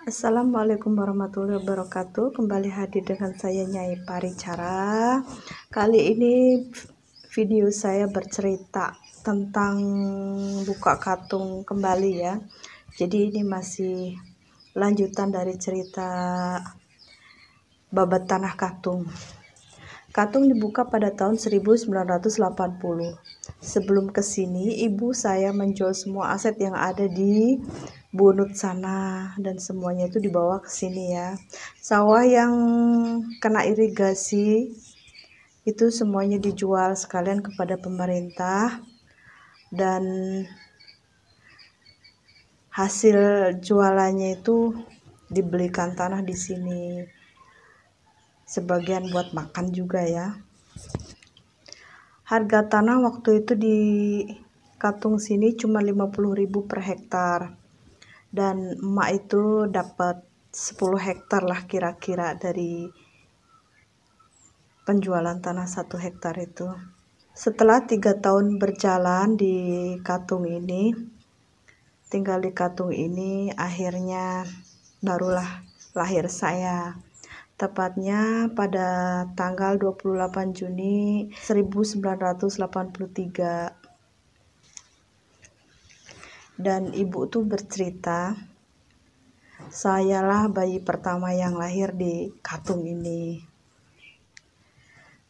Assalamualaikum warahmatullahi wabarakatuh Kembali hadir dengan saya Nyai Paricara Kali ini video saya bercerita tentang buka katung kembali ya Jadi ini masih lanjutan dari cerita babat tanah katung Katung dibuka pada tahun 1980 Sebelum kesini ibu saya menjual semua aset yang ada di bunut sana dan semuanya itu dibawa ke sini ya. Sawah yang kena irigasi itu semuanya dijual sekalian kepada pemerintah dan hasil jualannya itu dibelikan tanah di sini sebagian buat makan juga ya. Harga tanah waktu itu di Katung sini cuma 50.000 per hektar dan emak itu dapat 10 hektar lah kira-kira dari penjualan tanah satu hektar itu setelah tiga tahun berjalan di Katung ini tinggal di Katung ini akhirnya barulah lahir saya tepatnya pada tanggal 28 Juni 1983 dan ibu tuh bercerita sayalah bayi pertama yang lahir di Katung ini.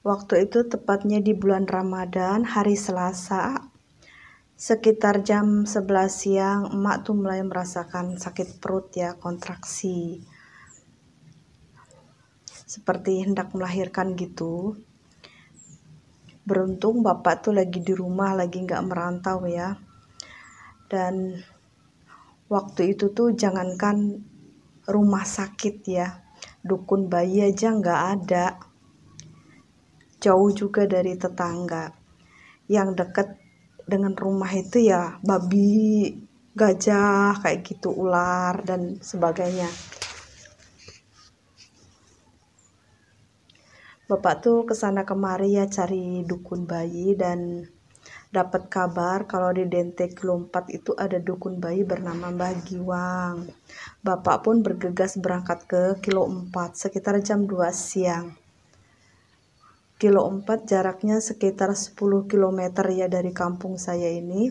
Waktu itu tepatnya di bulan Ramadan, hari Selasa, sekitar jam 11 siang, emak tuh mulai merasakan sakit perut ya, kontraksi. Seperti hendak melahirkan gitu. Beruntung bapak tuh lagi di rumah, lagi nggak merantau ya dan waktu itu tuh jangankan rumah sakit ya dukun bayi aja nggak ada jauh juga dari tetangga yang deket dengan rumah itu ya babi gajah kayak gitu ular dan sebagainya bapak tuh kesana kemari ya cari dukun bayi dan Dapat kabar kalau di Dente Kelompat itu ada dukun bayi bernama Mbah Giwang. Bapak pun bergegas berangkat ke Kilo 4 sekitar jam 2 siang. Kilo 4 jaraknya sekitar 10 km ya dari kampung saya ini.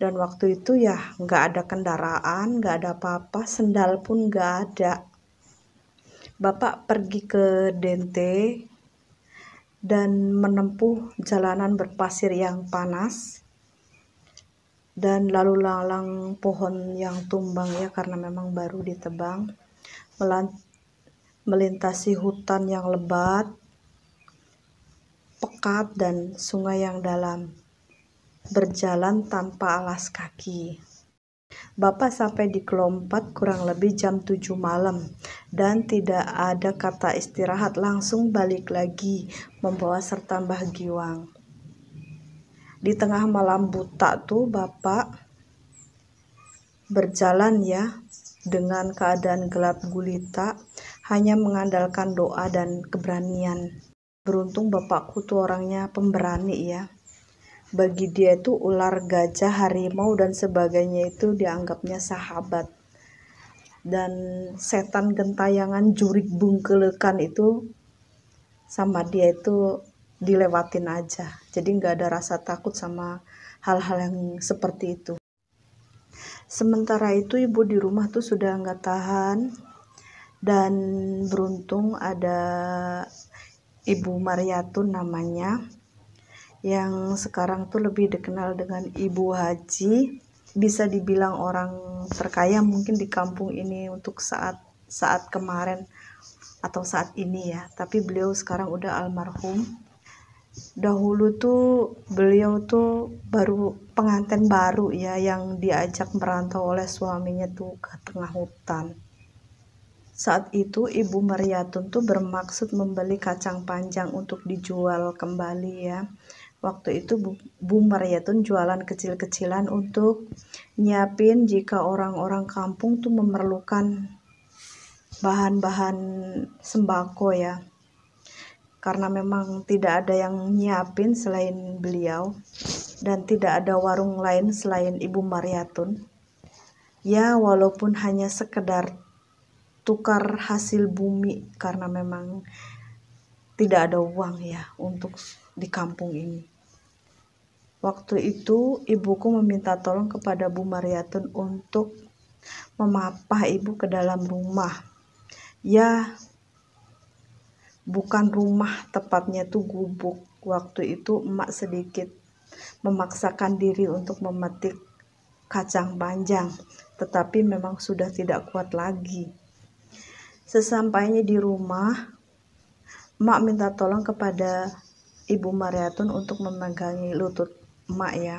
Dan waktu itu ya nggak ada kendaraan, nggak ada apa-apa, sendal pun nggak ada. Bapak pergi ke Dente, dan menempuh jalanan berpasir yang panas dan lalu lalang pohon yang tumbang ya karena memang baru ditebang melintasi hutan yang lebat pekat dan sungai yang dalam berjalan tanpa alas kaki Bapak sampai di kelompok kurang lebih jam 7 malam dan tidak ada kata istirahat langsung balik lagi membawa serta Mbah Giwang. Di tengah malam buta tuh Bapak berjalan ya dengan keadaan gelap gulita hanya mengandalkan doa dan keberanian. Beruntung bapakku tuh orangnya pemberani ya. Bagi dia itu ular, gajah, harimau dan sebagainya itu dianggapnya sahabat dan setan gentayangan jurik bungkelekan itu sama dia itu dilewatin aja jadi nggak ada rasa takut sama hal-hal yang seperti itu sementara itu ibu di rumah tuh sudah nggak tahan dan beruntung ada ibu Mariatu namanya yang sekarang tuh lebih dikenal dengan ibu haji bisa dibilang orang terkaya mungkin di kampung ini untuk saat saat kemarin atau saat ini ya tapi beliau sekarang udah almarhum dahulu tuh beliau tuh baru pengantin baru ya yang diajak merantau oleh suaminya tuh ke tengah hutan saat itu ibu Mariatun tuh bermaksud membeli kacang panjang untuk dijual kembali ya waktu itu boomer ya tuh jualan kecil-kecilan untuk nyiapin jika orang-orang kampung tuh memerlukan bahan-bahan sembako ya karena memang tidak ada yang nyiapin selain beliau dan tidak ada warung lain selain Ibu Mariatun. Ya, walaupun hanya sekedar tukar hasil bumi karena memang tidak ada uang ya untuk di kampung ini. Waktu itu, ibuku meminta tolong kepada Bu Mariatun untuk memapah ibu ke dalam rumah. Ya, bukan rumah, tepatnya itu gubuk. Waktu itu emak sedikit memaksakan diri untuk memetik kacang panjang, tetapi memang sudah tidak kuat lagi. Sesampainya di rumah, emak minta tolong kepada Ibu Mariatun untuk memegangi lutut emak ya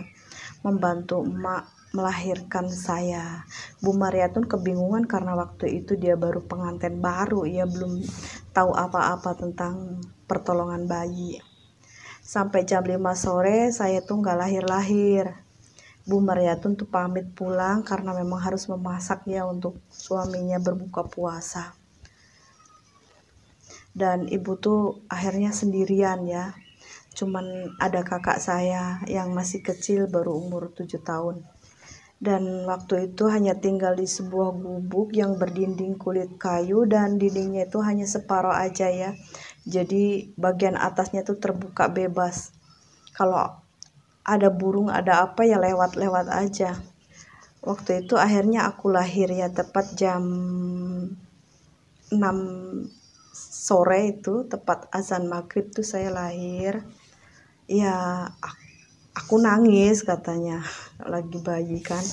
membantu emak melahirkan saya Bu Maria tuh kebingungan karena waktu itu dia baru pengantin baru ia ya belum tahu apa-apa tentang pertolongan bayi sampai jam 5 sore saya tuh nggak lahir-lahir Bu Maria tuh pamit pulang karena memang harus memasak ya untuk suaminya berbuka puasa dan ibu tuh akhirnya sendirian ya cuman ada kakak saya yang masih kecil baru umur 7 tahun dan waktu itu hanya tinggal di sebuah gubuk yang berdinding kulit kayu dan dindingnya itu hanya separuh aja ya jadi bagian atasnya itu terbuka bebas kalau ada burung ada apa ya lewat-lewat aja waktu itu akhirnya aku lahir ya tepat jam 6 sore itu tepat azan maghrib tuh saya lahir ya aku nangis katanya lagi bayi kan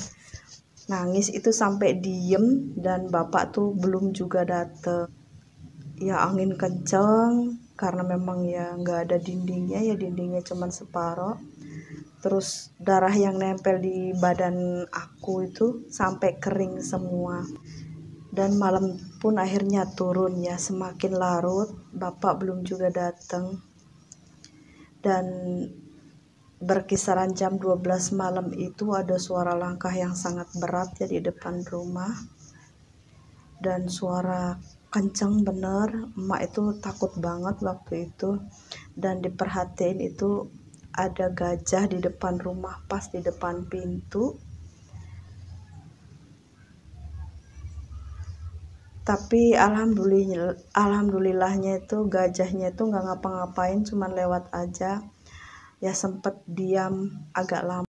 nangis itu sampai diem dan bapak tuh belum juga dateng ya angin kenceng karena memang ya nggak ada dindingnya ya dindingnya cuman separuh terus darah yang nempel di badan aku itu sampai kering semua dan malam pun akhirnya turun ya semakin larut bapak belum juga datang dan berkisaran jam 12 malam itu ada suara langkah yang sangat berat ya di depan rumah dan suara kencang bener emak itu takut banget waktu itu dan diperhatiin itu ada gajah di depan rumah pas di depan pintu tapi alhamdulillah alhamdulillahnya itu gajahnya itu nggak ngapa-ngapain cuman lewat aja ya sempet diam agak lama